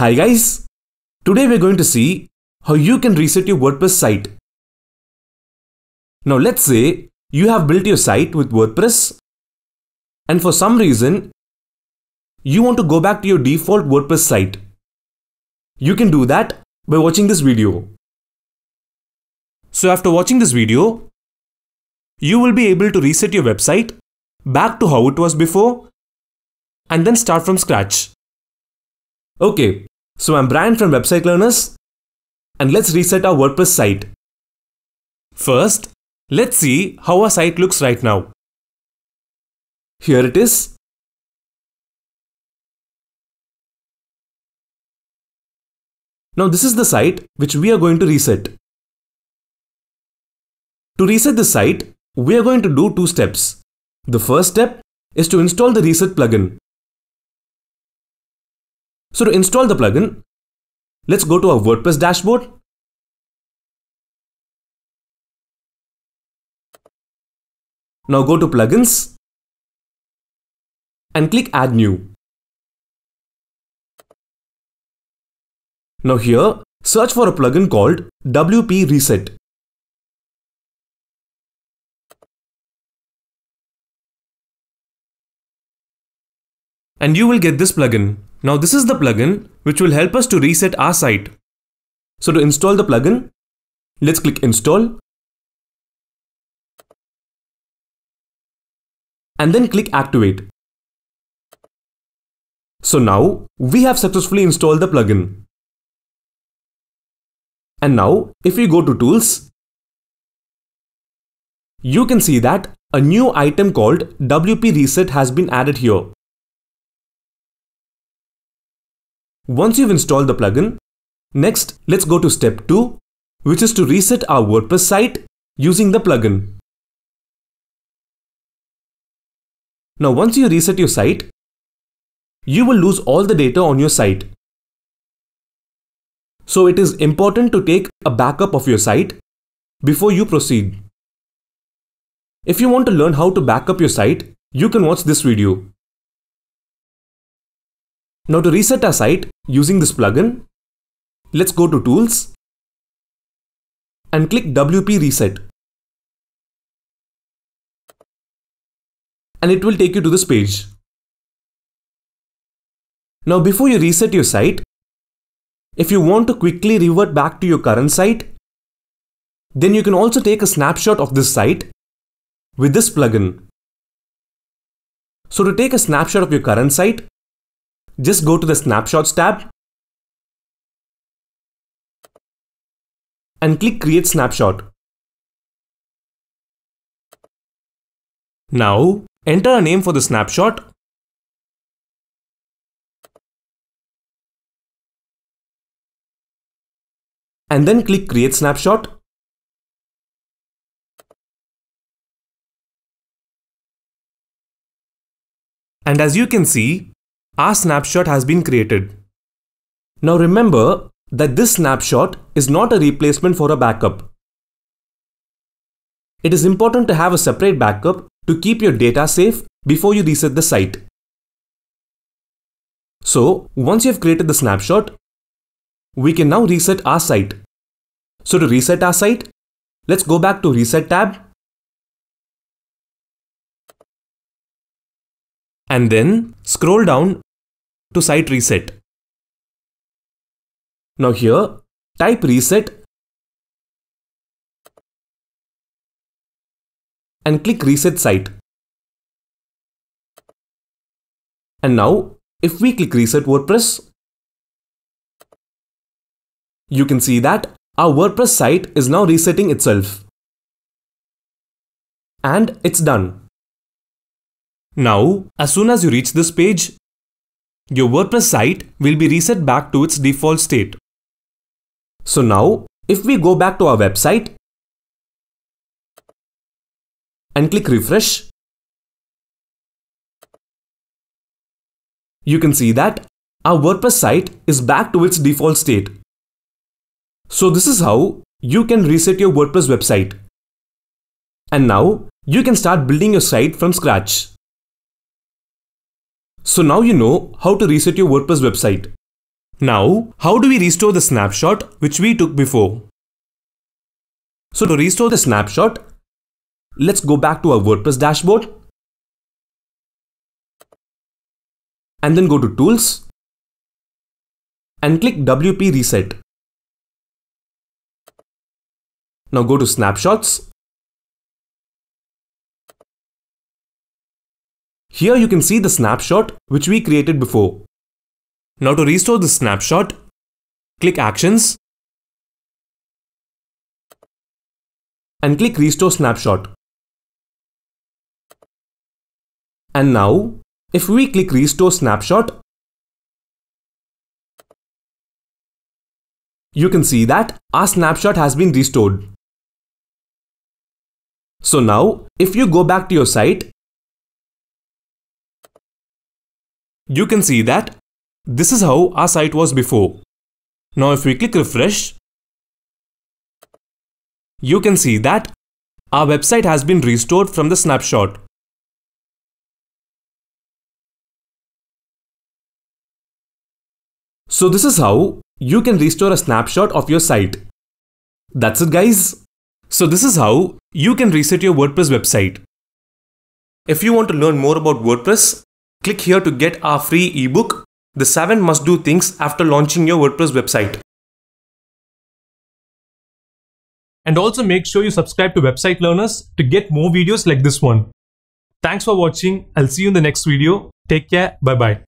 Hi guys! Today we're going to see how you can reset your WordPress site. Now let's say you have built your site with WordPress and for some reason you want to go back to your default WordPress site. You can do that by watching this video. So after watching this video, you will be able to reset your website back to how it was before and then start from scratch. Okay, so I'm Brian from Website Learners and let's reset our WordPress site. First, let's see how our site looks right now. Here it is. Now this is the site which we are going to reset. To reset the site, we are going to do two steps. The first step is to install the reset plugin. So to install the plugin, let's go to our WordPress dashboard. Now go to plugins and click add new. Now here, search for a plugin called WP Reset. and you will get this plugin. Now this is the plugin which will help us to reset our site. So to install the plugin, let's click install and then click activate. So now we have successfully installed the plugin. And now if we go to tools, you can see that a new item called WP reset has been added here. Once you've installed the plugin, next let's go to step 2, which is to reset our WordPress site using the plugin. Now once you reset your site, you will lose all the data on your site. So it is important to take a backup of your site before you proceed. If you want to learn how to backup your site, you can watch this video. Now to reset our site using this plugin, let's go to Tools and click WP Reset. And it will take you to this page. Now before you reset your site, if you want to quickly revert back to your current site, then you can also take a snapshot of this site with this plugin. So to take a snapshot of your current site, just go to the Snapshots tab and click Create Snapshot. Now, enter a name for the snapshot and then click create snapshot. And as you can see, our snapshot has been created. Now remember that this snapshot is not a replacement for a backup. It is important to have a separate backup to keep your data safe before you reset the site. So once you have created the snapshot, we can now reset our site. So to reset our site, let's go back to reset tab and then scroll down to site reset. Now here type reset and click reset site. And now if we click reset WordPress, you can see that our WordPress site is now resetting itself. And it's done. Now, as soon as you reach this page, your WordPress site will be reset back to its default state. So now, if we go back to our website and click refresh, you can see that our WordPress site is back to its default state. So this is how you can reset your WordPress website. And now, you can start building your site from scratch. So now you know how to reset your WordPress website. Now, how do we restore the snapshot which we took before? So to restore the snapshot, let's go back to our WordPress dashboard and then go to Tools and click WP Reset. Now go to Snapshots Here you can see the snapshot which we created before. Now to restore the snapshot, click Actions and click Restore Snapshot. And now, if we click Restore Snapshot, you can see that our snapshot has been restored. So now, if you go back to your site you can see that this is how our site was before. Now if we click refresh, you can see that our website has been restored from the snapshot. So this is how you can restore a snapshot of your site. That's it guys. So this is how you can reset your WordPress website. If you want to learn more about WordPress, Click here to get our free ebook, The 7 Must Do Things After Launching Your WordPress Website. And also make sure you subscribe to Website Learners to get more videos like this one. Thanks for watching. I'll see you in the next video. Take care. Bye bye.